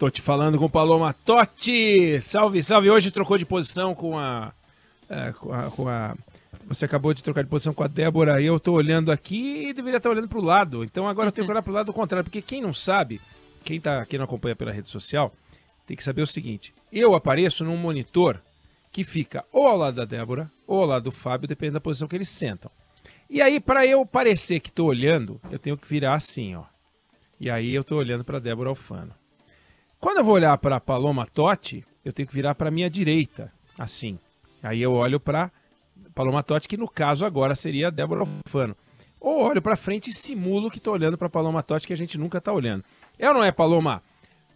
Tô te falando com Paloma Totti. Salve, salve. Hoje trocou de posição com a, é, com a, com a. Você acabou de trocar de posição com a Débora e eu tô olhando aqui e deveria estar tá olhando pro lado. Então agora eu tenho que olhar pro lado contrário, porque quem não sabe, quem tá aqui não acompanha pela rede social, tem que saber o seguinte: eu apareço num monitor que fica ou ao lado da Débora ou ao lado do Fábio, depende da posição que eles sentam. E aí, para eu parecer que estou olhando, eu tenho que virar assim, ó. E aí eu estou olhando para Débora Alfano. Quando eu vou olhar para Paloma Totti, eu tenho que virar para minha direita, assim. Aí eu olho para Paloma Totti, que no caso agora seria a Débora Alfano. Ou olho para frente e simulo que estou olhando para Paloma Totti, que a gente nunca está olhando. É ou não é, Paloma?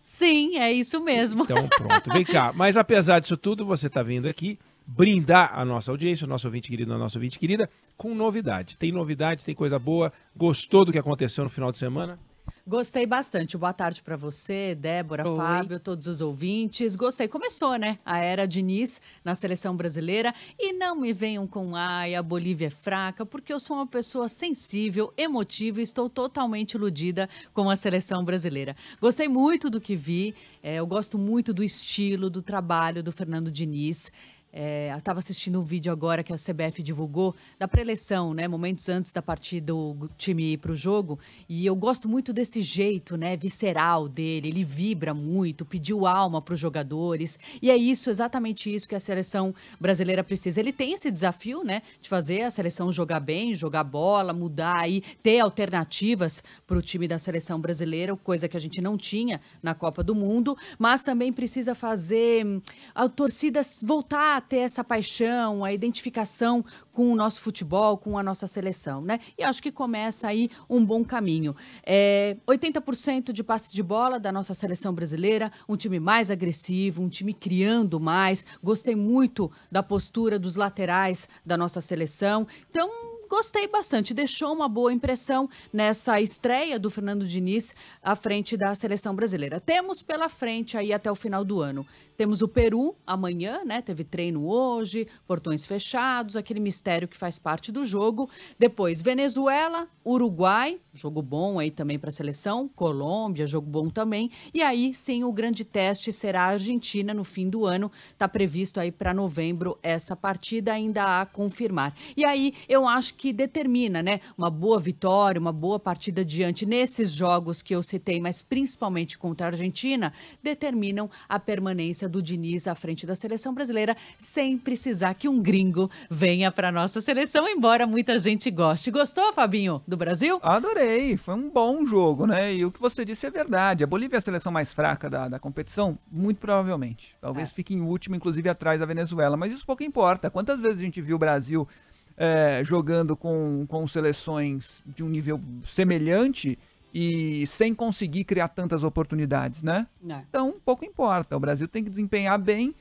Sim, é isso mesmo. Então pronto, vem cá. Mas apesar disso tudo, você está vindo aqui brindar a nossa audiência, o nosso ouvinte querido, a nossa ouvinte querida, com novidade. Tem novidade, tem coisa boa. Gostou do que aconteceu no final de semana? Gostei bastante. Boa tarde para você, Débora, Oi. Fábio, todos os ouvintes. Gostei. Começou, né? A era Diniz na seleção brasileira. E não me venham com ai, a Bolívia é fraca, porque eu sou uma pessoa sensível, emotiva e estou totalmente iludida com a seleção brasileira. Gostei muito do que vi. É, eu gosto muito do estilo, do trabalho do Fernando Diniz. É, Estava assistindo um vídeo agora que a CBF divulgou da preleção, né? Momentos antes da partida do time ir para o jogo. E eu gosto muito desse jeito, né? Visceral dele. Ele vibra muito, pediu alma para os jogadores. E é isso, exatamente isso que a seleção brasileira precisa. Ele tem esse desafio, né? De fazer a seleção jogar bem, jogar bola, mudar aí, ter alternativas para o time da seleção brasileira, coisa que a gente não tinha na Copa do Mundo. Mas também precisa fazer hum, a torcida voltar ter essa paixão, a identificação com o nosso futebol, com a nossa seleção, né? E acho que começa aí um bom caminho. É, 80% de passe de bola da nossa seleção brasileira, um time mais agressivo, um time criando mais. Gostei muito da postura dos laterais da nossa seleção. Então, gostei bastante, deixou uma boa impressão nessa estreia do Fernando Diniz à frente da seleção brasileira. Temos pela frente aí até o final do ano. Temos o Peru amanhã, né? Teve treino hoje, portões fechados, aquele mistério que faz parte do jogo. Depois Venezuela, Uruguai, jogo bom aí também para a seleção, Colômbia, jogo bom também. E aí sim o grande teste será a Argentina no fim do ano. Tá previsto aí para novembro essa partida, ainda a confirmar. E aí eu acho que determina, né? Uma boa vitória, uma boa partida diante nesses jogos que eu citei, mas principalmente contra a Argentina, determinam a permanência do Diniz à frente da seleção brasileira, sem precisar que um gringo venha para nossa seleção, embora muita gente goste. Gostou, Fabinho, do Brasil? Adorei, foi um bom jogo, né? E o que você disse é verdade. A Bolívia é a seleção mais fraca da, da competição? Muito provavelmente. Talvez é. fique em último, inclusive atrás da Venezuela, mas isso pouco importa. Quantas vezes a gente viu o Brasil é, jogando com, com seleções de um nível semelhante e sem conseguir criar tantas oportunidades, né? Não. É. Então, pouco importa. O Brasil tem que desempenhar bem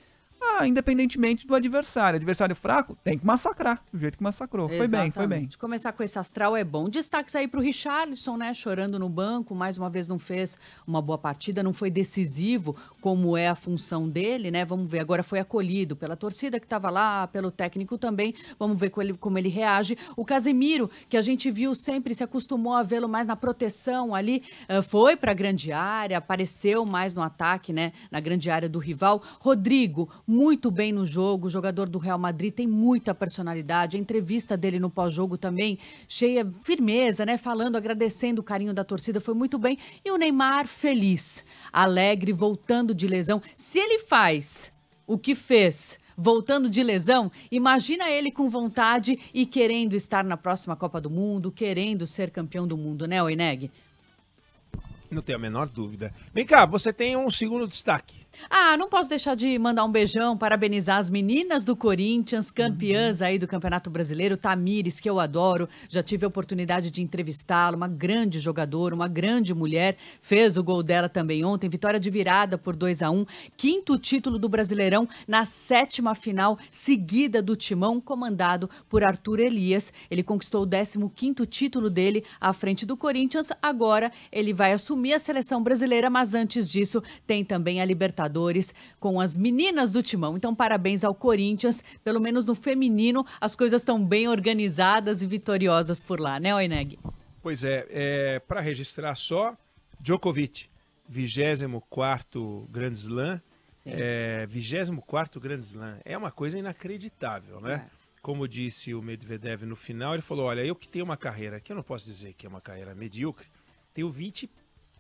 independentemente do adversário. Adversário fraco, tem que massacrar, do jeito que massacrou. Exatamente. Foi bem, foi bem. Começar com esse astral é bom. Destaque aí pro Richarlison, né? Chorando no banco, mais uma vez não fez uma boa partida, não foi decisivo, como é a função dele, né? Vamos ver, agora foi acolhido pela torcida que estava lá, pelo técnico também. Vamos ver como ele, como ele reage. O Casemiro, que a gente viu sempre, se acostumou a vê-lo mais na proteção ali, eh, foi para a grande área, apareceu mais no ataque, né? Na grande área do rival. Rodrigo, muito muito bem no jogo, o jogador do Real Madrid tem muita personalidade. A entrevista dele no pós-jogo também cheia firmeza, né? Falando, agradecendo o carinho da torcida, foi muito bem. E o Neymar feliz, alegre, voltando de lesão. Se ele faz o que fez voltando de lesão, imagina ele com vontade e querendo estar na próxima Copa do Mundo, querendo ser campeão do mundo, né, Oineg? Não tenho a menor dúvida. Vem cá, você tem um segundo destaque. Ah, não posso deixar de mandar um beijão, parabenizar as meninas do Corinthians, campeãs aí do Campeonato Brasileiro, Tamires, que eu adoro. Já tive a oportunidade de entrevistá-la, uma grande jogadora, uma grande mulher. Fez o gol dela também ontem, vitória de virada por 2 a 1 um. Quinto título do Brasileirão na sétima final seguida do Timão, comandado por Arthur Elias. Ele conquistou o 15 quinto título dele à frente do Corinthians. Agora ele vai assumir assumir a seleção brasileira, mas antes disso tem também a Libertadores com as meninas do Timão. Então, parabéns ao Corinthians, pelo menos no feminino, as coisas estão bem organizadas e vitoriosas por lá, né, Oineg? Pois é, é para registrar só, Djokovic, 24 Grand Slam, é, 24 Grand Slam. É uma coisa inacreditável, né? É. Como disse o Medvedev no final, ele falou: Olha, eu que tenho uma carreira, que eu não posso dizer que é uma carreira medíocre, tenho 20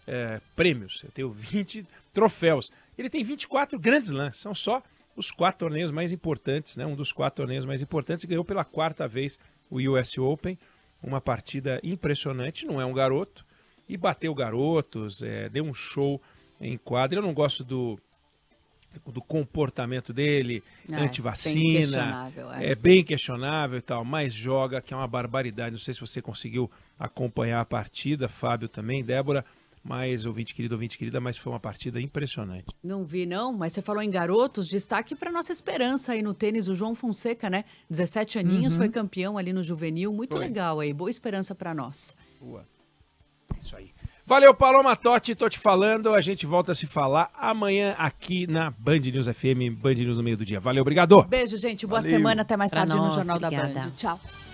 é, prêmios, eu tenho 20 troféus. Ele tem 24 grandes lãs, são só os quatro torneios mais importantes, né? Um dos quatro torneios mais importantes, ganhou pela quarta vez o US Open, uma partida impressionante, não é um garoto, e bateu garotos, é, deu um show em quadra. Eu não gosto do, do comportamento dele, é, anti-vacina, é. é. bem questionável e tal, mas joga, que é uma barbaridade. Não sei se você conseguiu acompanhar a partida, Fábio também, Débora. Mas, ouvinte querido, ouvinte querida, mas foi uma partida impressionante. Não vi, não, mas você falou em garotos, destaque para nossa esperança aí no tênis, o João Fonseca, né? 17 aninhos, uhum. foi campeão ali no juvenil, muito foi. legal aí, boa esperança para nós. Boa. É isso aí. Valeu, Paloma Totti, tô te falando, a gente volta a se falar amanhã aqui na Band News FM, Band News no meio do dia. Valeu, obrigado. Beijo, gente, boa Valeu. semana, até mais pra tarde nós, no Jornal obrigada. da Band. Tchau.